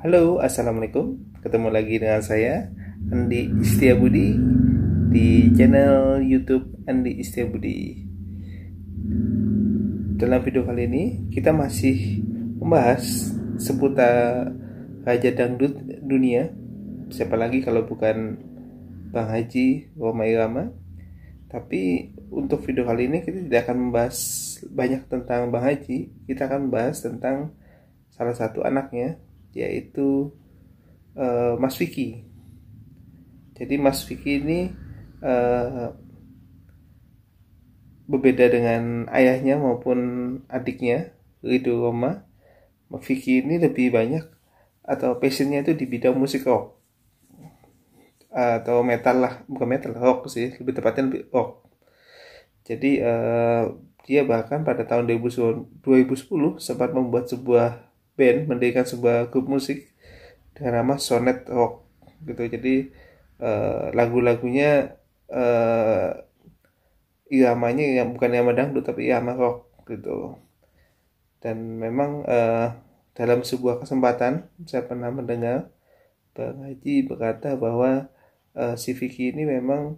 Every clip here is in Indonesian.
Halo, Assalamualaikum. Ketemu lagi dengan saya, Andi Istiabudi, di channel YouTube Andi Istiabudi. Dalam video kali ini, kita masih membahas seputar Raja Dangdut Dunia. Siapa lagi kalau bukan Bang Haji Roma Irama. Tapi untuk video kali ini kita tidak akan membahas banyak tentang Bang Haji. Kita akan membahas tentang salah satu anaknya, yaitu uh, Mas Vicky. Jadi Mas Vicky ini uh, berbeda dengan ayahnya maupun adiknya Rido Roma. Vicky ini lebih banyak atau passionnya itu di bidang musik rock atau metal lah bukan metal rock sih lebih tepatnya lebih rock jadi uh, dia bahkan pada tahun 2010 sempat membuat sebuah band mendirikan sebuah grup musik dengan nama Sonet Rock gitu jadi uh, lagu-lagunya uh, eh, iramanya yang bukan irama dangdut tapi irama rock gitu dan memang uh, dalam sebuah kesempatan saya pernah mendengar Bang Haji berkata bahwa uh, si Vicky ini memang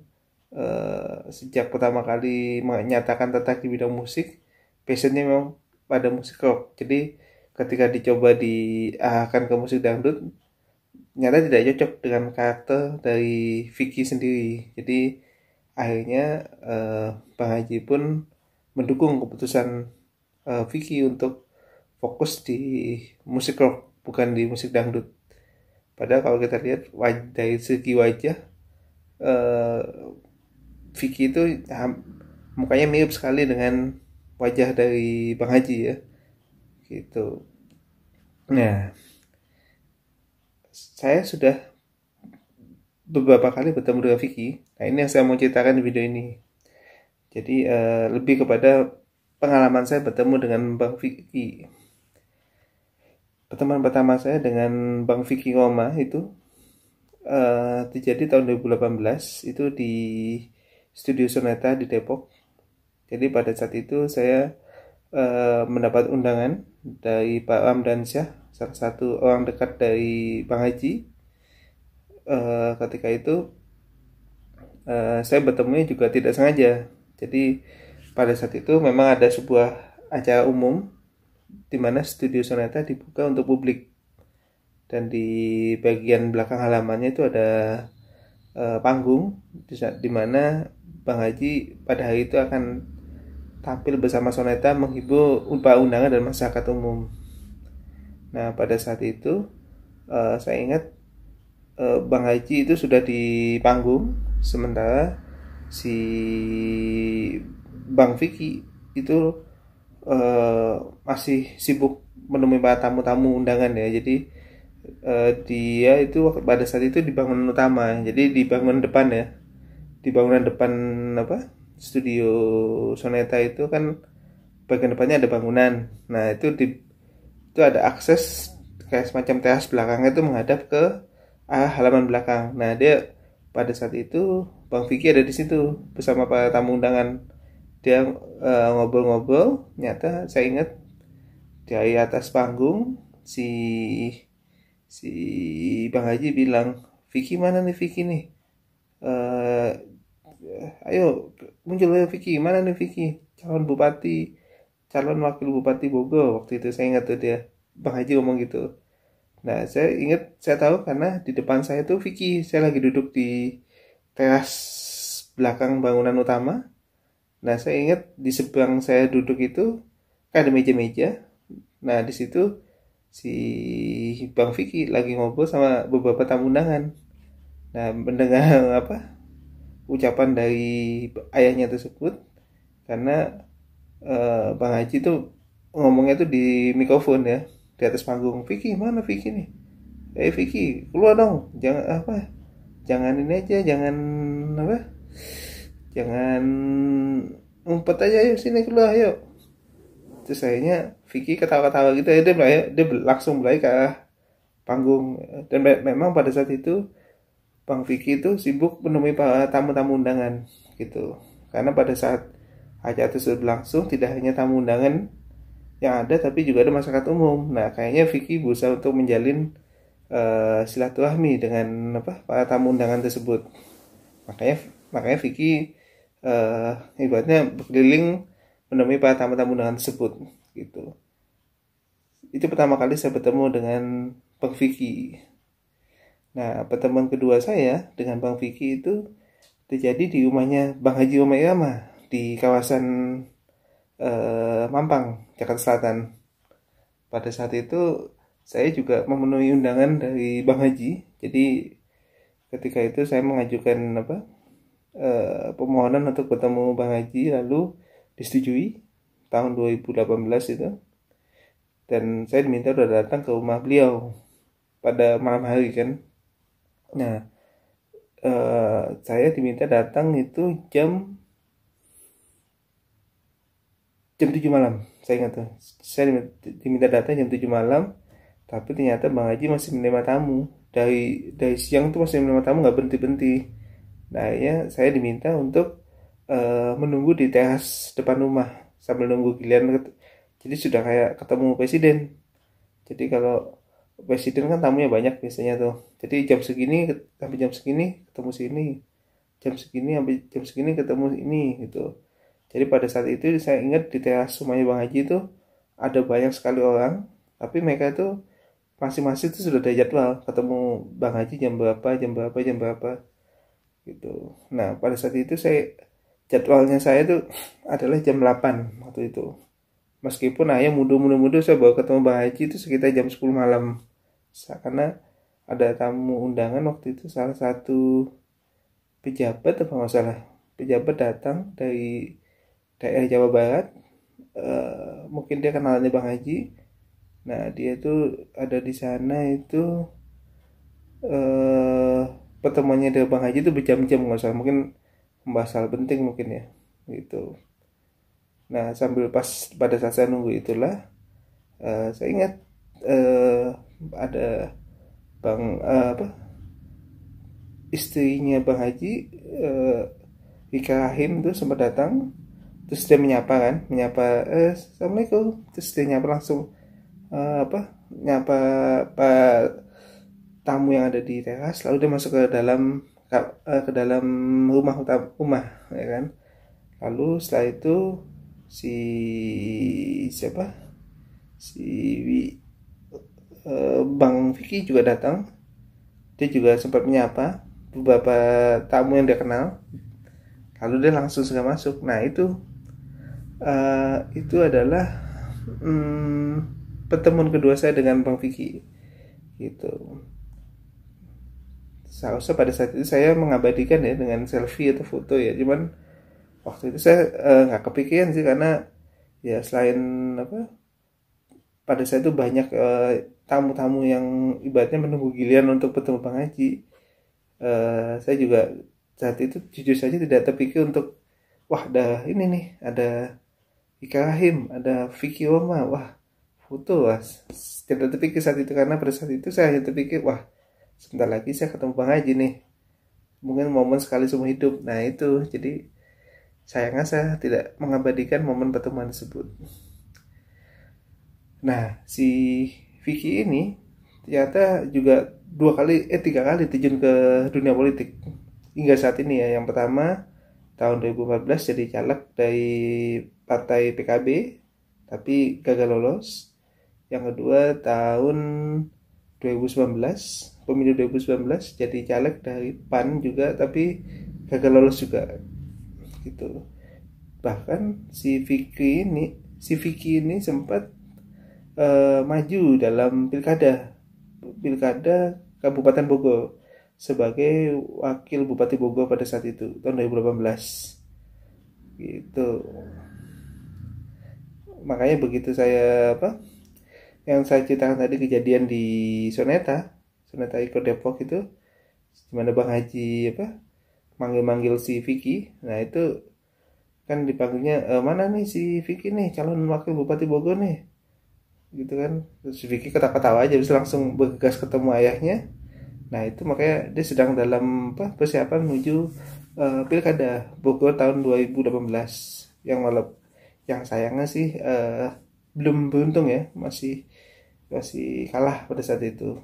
uh, sejak pertama kali menyatakan tertarik di bidang musik passionnya memang pada musik rock jadi ketika dicoba diarahkan ke musik dangdut nyata tidak cocok dengan karakter dari Vicky sendiri jadi akhirnya eh, Bang Haji pun mendukung keputusan eh, Vicky untuk fokus di musik rock bukan di musik dangdut padahal kalau kita lihat waj- dari segi wajah eh, Vicky itu mukanya mirip sekali dengan wajah dari Bang Haji ya gitu nah saya sudah beberapa kali bertemu dengan Vicky nah ini yang saya mau ceritakan di video ini jadi uh, lebih kepada pengalaman saya bertemu dengan Bang Vicky pertemuan pertama saya dengan Bang Vicky Roma itu uh, terjadi tahun 2018 itu di studio Sonata di Depok jadi pada saat itu saya Eh, mendapat undangan dari Pak dan Syah, salah satu orang dekat dari Bang Haji. Eh, ketika itu eh, saya bertemu juga tidak sengaja. Jadi pada saat itu memang ada sebuah acara umum di mana studio sonata dibuka untuk publik. Dan di bagian belakang halamannya itu ada panggung di, di mana Bang Haji pada hari itu akan tampil bersama Soneta menghibur upah undangan dan masyarakat umum. Nah, pada saat itu uh, saya ingat uh, Bang Haji itu sudah di panggung, sementara si Bang Vicky itu uh, masih sibuk menemui para tamu-tamu undangan ya. Jadi uh, dia itu pada saat itu di bangunan utama, jadi di bangunan depan ya, di bangunan depan apa? studio Soneta itu kan bagian depannya ada bangunan nah itu di itu ada akses kayak semacam teras belakangnya itu menghadap ke ah, halaman belakang nah dia pada saat itu Bang Vicky ada di situ bersama para tamu undangan dia eh, ngobrol-ngobrol uh, nyata saya ingat dari atas panggung si si Bang Haji bilang Vicky mana nih Vicky nih uh, ayo munculnya Vicky mana nih Vicky calon bupati calon wakil bupati Bogor waktu itu saya ingat tuh dia Bang Haji ngomong gitu nah saya ingat saya tahu karena di depan saya tuh Vicky saya lagi duduk di teras belakang bangunan utama nah saya ingat di seberang saya duduk itu kan ada meja-meja nah di situ si Bang Vicky lagi ngobrol sama beberapa tamu undangan nah mendengar apa ucapan dari ayahnya tersebut karena uh, Bang Haji tuh ngomongnya tuh di mikrofon ya di atas panggung Vicky mana Vicky nih eh hey, Vicky keluar dong jangan apa jangan ini aja jangan apa jangan umpet aja yuk sini keluar ayo terus akhirnya Vicky ketawa-ketawa gitu ya dia dia langsung mulai ke panggung dan memang pada saat itu Bang Vicky itu sibuk menemui tamu-tamu undangan gitu. Karena pada saat acara tersebut berlangsung tidak hanya tamu undangan yang ada tapi juga ada masyarakat umum. Nah, kayaknya Vicky berusaha untuk menjalin uh, silaturahmi dengan apa para tamu undangan tersebut. Makanya makanya Vicky uh, ibaratnya berkeliling menemui para tamu-tamu undangan tersebut gitu. Itu pertama kali saya bertemu dengan Bang Vicky Nah, pertemuan kedua saya dengan Bang Vicky itu terjadi di rumahnya Bang Haji Umar Irama di kawasan eh, Mampang, Jakarta Selatan. Pada saat itu saya juga memenuhi undangan dari Bang Haji. Jadi ketika itu saya mengajukan apa eh, pemohonan untuk bertemu Bang Haji lalu disetujui tahun 2018 itu dan saya diminta udah datang ke rumah beliau pada malam hari kan Nah, eh, saya diminta datang itu jam jam tujuh malam. Saya ingat tuh. Saya diminta datang jam tujuh malam, tapi ternyata Bang Haji masih menerima tamu. Dari dari siang tuh masih menerima tamu nggak berhenti-berhenti. Nah, ya saya diminta untuk eh, menunggu di teras depan rumah sambil nunggu giliran jadi sudah kayak ketemu presiden jadi kalau presiden kan tamunya banyak biasanya tuh jadi jam segini sampai jam segini ketemu sini jam segini sampai jam segini ketemu ini gitu jadi pada saat itu saya ingat di teras rumahnya Bang Haji itu ada banyak sekali orang tapi mereka itu masing-masing itu sudah ada jadwal ketemu Bang Haji jam berapa jam berapa jam berapa gitu nah pada saat itu saya jadwalnya saya itu adalah jam 8 waktu itu meskipun ayah mudu-mudu-mudu saya bawa ketemu bang Haji itu sekitar jam 10 malam karena ada tamu undangan waktu itu salah satu pejabat apa masalah, pejabat datang dari daerah Jawa Barat e, mungkin dia kenalnya Bang Haji nah dia itu ada di sana itu e, pertemuannya dengan Bang Haji itu berjam-jam nggak salah mungkin membahas penting mungkin ya gitu Nah, sambil pas pada saat saya nunggu itulah uh, saya ingat uh, ada Bang uh, apa? istrinya Bang Haji uh, Ika Rahim tuh sempat datang terus dia menyapa kan menyapa eh, assalamualaikum terus dia nyapa langsung uh, apa nyapa pak tamu yang ada di teras lalu dia masuk ke dalam ke, uh, ke dalam rumah utama rumah ya kan lalu setelah itu si siapa si uh, Bang Vicky juga datang dia juga sempat menyapa beberapa tamu yang dia kenal lalu dia langsung segera masuk nah itu uh, itu adalah um, pertemuan kedua saya dengan Bang Vicky gitu seharusnya pada saat itu saya mengabadikan ya dengan selfie atau foto ya cuman waktu itu saya eh, nggak uh, kepikiran sih karena ya selain apa pada saya itu banyak eh, tamu-tamu yang ibaratnya menunggu giliran untuk bertemu pengaji eh, saya juga saat itu jujur saja tidak terpikir untuk wah ada ini nih ada Ika Rahim ada Vicky Oma wah foto wah tidak terpikir saat itu karena pada saat itu saya hanya terpikir wah sebentar lagi saya ketemu Bang Haji nih mungkin momen sekali seumur hidup nah itu jadi Sayangnya saya tidak mengabadikan momen pertemuan tersebut. Nah, si Vicky ini ternyata juga dua kali, eh tiga kali terjun ke dunia politik. Hingga saat ini ya, yang pertama tahun 2014 jadi caleg dari partai PKB, tapi gagal lolos. Yang kedua tahun 2019, pemilu 2019 jadi caleg dari PAN juga, tapi gagal lolos juga gitu bahkan si Vicky ini si Vicky ini sempat uh, maju dalam pilkada pilkada Kabupaten Bogor sebagai wakil Bupati Bogor pada saat itu tahun 2018 gitu makanya begitu saya apa yang saya ceritakan tadi kejadian di Soneta Soneta Eco Depok itu mana Bang Haji apa manggil-manggil si Vicky nah itu kan dipanggilnya e, mana nih si Vicky nih calon wakil bupati Bogor nih gitu kan terus si Vicky ketawa-ketawa aja bisa langsung bergegas ketemu ayahnya nah itu makanya dia sedang dalam apa persiapan menuju uh, pilkada Bogor tahun 2018 yang malah yang sayangnya sih uh, belum beruntung ya masih masih kalah pada saat itu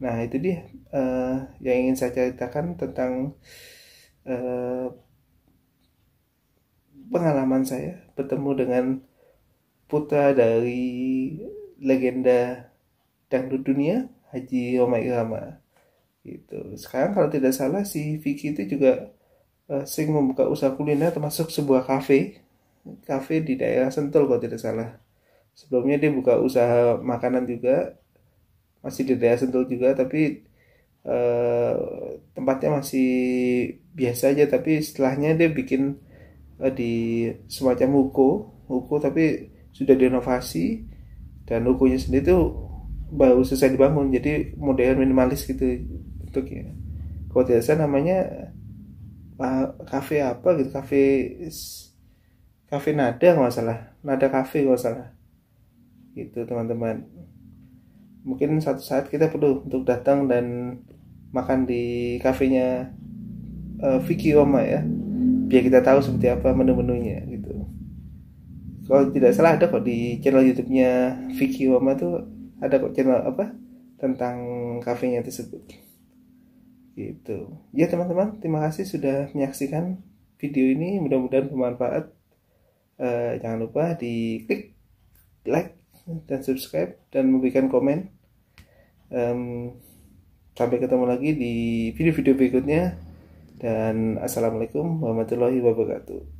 Nah, itu dia uh, yang ingin saya ceritakan tentang uh, pengalaman saya bertemu dengan putra dari legenda dangdut dunia Haji Roma Irama. Gitu. Sekarang kalau tidak salah si Vicky itu juga uh, sering membuka usaha kuliner termasuk sebuah kafe, kafe di daerah Sentul kalau tidak salah. Sebelumnya dia buka usaha makanan juga masih di daerah Sentul juga tapi uh, tempatnya masih biasa aja tapi setelahnya dia bikin uh, di semacam huko huko tapi sudah direnovasi dan hukunya sendiri tuh baru selesai dibangun jadi modern minimalis gitu bentuknya kalau tidak salah namanya uh, apa gitu cafe cafe nada nggak salah nada cafe nggak salah gitu teman-teman mungkin satu saat kita perlu untuk datang dan makan di kafenya uh, Vicky Oma ya biar kita tahu seperti apa menu-menunya gitu kalau tidak salah ada kok di channel YouTube-nya Vicky Oma tuh ada kok channel apa tentang kafenya tersebut gitu ya teman-teman terima kasih sudah menyaksikan video ini mudah-mudahan bermanfaat uh, jangan lupa di klik like dan subscribe dan memberikan komen um, sampai ketemu lagi di video-video berikutnya dan assalamualaikum warahmatullahi wabarakatuh